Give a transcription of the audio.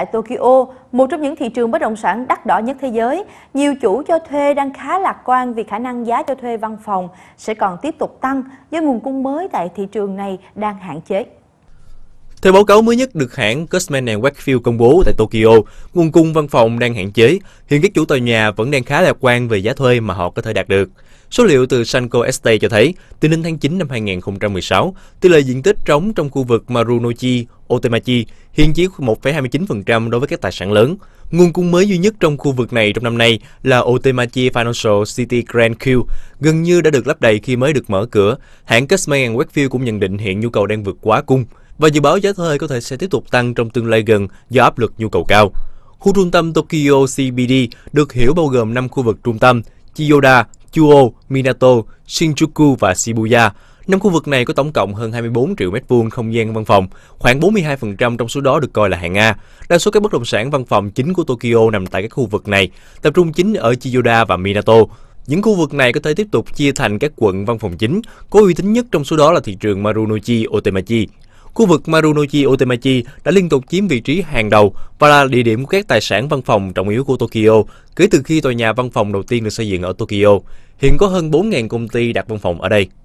tại Tokyo, một trong những thị trường bất động sản đắt đỏ nhất thế giới, nhiều chủ cho thuê đang khá lạc quan vì khả năng giá cho thuê văn phòng sẽ còn tiếp tục tăng do nguồn cung mới tại thị trường này đang hạn chế. Theo báo cáo mới nhất được hãng Cushman Wakefield công bố tại Tokyo, nguồn cung văn phòng đang hạn chế, hiện các chủ tòa nhà vẫn đang khá lạc quan về giá thuê mà họ có thể đạt được. Số liệu từ Sanco Estate cho thấy, từ đến tháng 9 năm 2016, tỷ lệ diện tích trống trong khu vực Marunouchi, Otemachi hiện chỉ 1,29% đối với các tài sản lớn. Nguồn cung mới duy nhất trong khu vực này trong năm nay là Otemachi Financial City Grand Q, gần như đã được lấp đầy khi mới được mở cửa. Hãng Cushman Wakefield cũng nhận định hiện nhu cầu đang vượt quá cung và dự báo giá thuê có thể sẽ tiếp tục tăng trong tương lai gần do áp lực nhu cầu cao. Khu trung tâm Tokyo CBD được hiểu bao gồm 5 khu vực trung tâm Chiyoda, Chuo, Minato, Shinjuku và Shibuya. Năm khu vực này có tổng cộng hơn 24 triệu mét vuông không gian văn phòng, khoảng 42% trong số đó được coi là hạng A. Đa số các bất động sản văn phòng chính của Tokyo nằm tại các khu vực này, tập trung chính ở Chiyoda và Minato. Những khu vực này có thể tiếp tục chia thành các quận văn phòng chính, có uy tín nhất trong số đó là thị trường Marunouchi Otemachi. Khu vực Marunouchi Otemachi đã liên tục chiếm vị trí hàng đầu và là địa điểm của các tài sản văn phòng trọng yếu của Tokyo kể từ khi tòa nhà văn phòng đầu tiên được xây dựng ở Tokyo. Hiện có hơn 4.000 công ty đặt văn phòng ở đây.